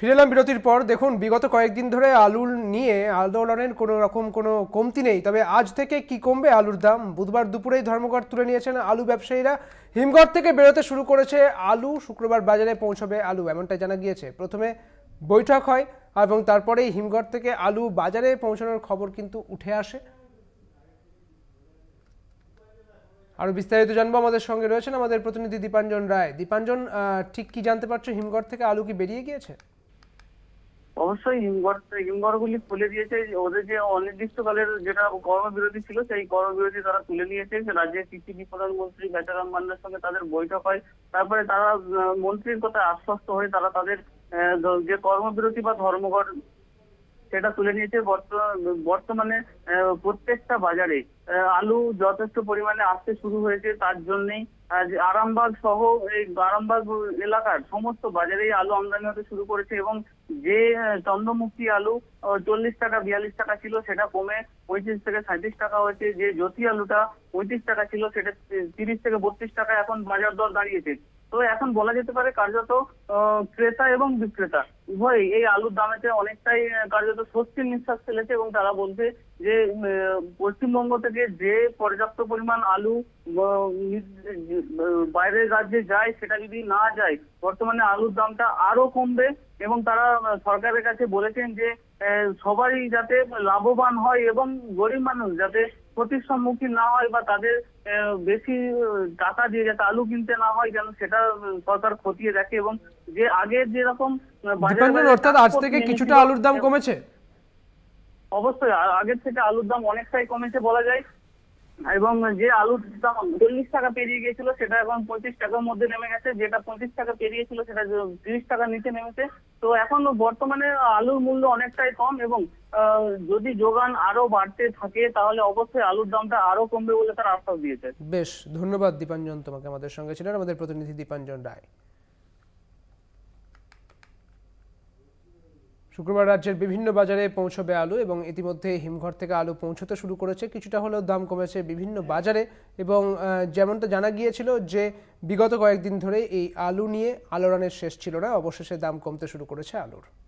ফিরে এলাম বিরতির পর দেখুন বিগত কয়েকদিন ধরে আলু নিয়ে আন্দোলনের কোনো রকম কোনো কমতি নেই তবে আজ থেকে কি কমবে আলুর দাম বুধবার দুপুরেই ধর্মঘট তুলে নিয়েছেন আলু ব্যবসায়ীরা হিমঘর থেকে বেরোতে শুরু করেছে আলু শুক্রবার বাজারে পৌঁছবে আলু এমনটাই জানা গিয়েছে প্রথমে বৈঠক হয় এবং তারপরেই হিমঘর থেকে আলু বাজারে পৌঁছানোর খবর কিন্তু উঠে আসে আরও বিস্তারিত জানবো আমাদের সঙ্গে রয়েছেন আমাদের প্রতিনিধি দীপাঞ্জন রায় দীপাঞ্জন ঠিক কি জানতে পারছো হিমঘর থেকে আলু কি বেরিয়ে গিয়েছে অবশ্যই হিমঘর হিমঘর গুলি খুলে দিয়েছে ওদের যে অনির্দিষ্টকালের যেটা বিরোধী ছিল সেই বিরোধী তারা তুলে নিয়েছে রাজ্যের কৃষি প্রধানমন্ত্রী বেচারাম মান্নার সঙ্গে তাদের বৈঠক হয় তারপরে তারা মন্ত্রীর কথা আশ্বস্ত হয়ে তারা তাদের যে কর্মবিরতি বা ধর্মঘট সেটা তুলে নিয়েছে বর্তমানে প্রত্যেকটা বাজারে আলু যথেষ্ট পরিমাণে আসতে শুরু হয়েছে তার জন্যই আজ আরামবাগ সহ এই আরামবাগ এলাকার সমস্ত বাজারেই আলু আমদানি হতে শুরু করেছে এবং যে চন্দ্রমুখী আলু চল্লিশ টাকা বিয়াল্লিশ টাকা ছিল সেটা কমে পঁয়ত্রিশ থেকে সাঁত্রিশ টাকা হয়েছে যে জ্যোতি আলুটা পঁয়ত্রিশ টাকা ছিল সেটা তিরিশ থেকে বত্রিশ টাকা এখন বাজার দর দাঁড়িয়েছে তো এখন বলা যেতে পারে কার্যত ক্রেতা এবং বিক্রেতা উভয় এই আলুর দামেতে অনেকটাই কার্যত স্বস্তির নিঃশ্বাস ফেলেছে এবং তারা বলছে যে পশ্চিমবঙ্গ থেকে যে পর্যাপ্ত পরিমাণ আলু বাইরের রাজ্যে যায় সেটা যদি না যায় বর্তমানে আলুর দামটা আরো কমবে এবং তারা সরকারের কাছে বলেছেন যে সবারই যাতে লাভবান হয় এবং গরিব মানুষ যাতে ক্ষতির সম্মুখীন না হয় বা তাদের বেশি টাকা দিয়ে যাতে আলু কিনতে না হয় যেন সেটা সরকার খতিয়ে দেখে এবং যে আগে যেরকম আজ থেকে কিছুটা আলুর দাম কমেছে অবশ্যই আগের থেকে আলুর দাম অনেকটাই কমেছে বলা যায় এবং যে আলুর দাম চল্লিশ টাকা পেরিয়ে গিয়েছিল সেটা এখন পঁয়ত্রিশ টাকার মধ্যে নেমে গেছে যেটা পঁয়ত্রিশ টাকা পেরিয়েছিল সেটা তিরিশ টাকা নিচে নেমেছে তো এখন বর্তমানে আলুর মূল্য অনেকটাই কম এবং যদি যোগান আরো বাড়তে থাকে তাহলে অবশ্যই আলুর দামটা আরো কমবে বলে তারা আশ্বাস দিয়েছে বেশ ধন্যবাদ দীপাঞ্জন তোমাকে আমাদের সঙ্গে ছিলেন আমাদের প্রতিনিধি দীপাঞ্জন রায় শুক্রবার রাজ্যের বিভিন্ন বাজারে পৌঁছবে আলু এবং ইতিমধ্যে হিমঘর থেকে আলু পৌঁছতে শুরু করেছে কিছুটা হলেও দাম কমেছে বিভিন্ন বাজারে এবং যেমনটা জানা গিয়েছিল যে বিগত কয়েকদিন ধরে এই আলু নিয়ে আলোড়নের শেষ ছিল না অবশেষে দাম কমতে শুরু করেছে আলুর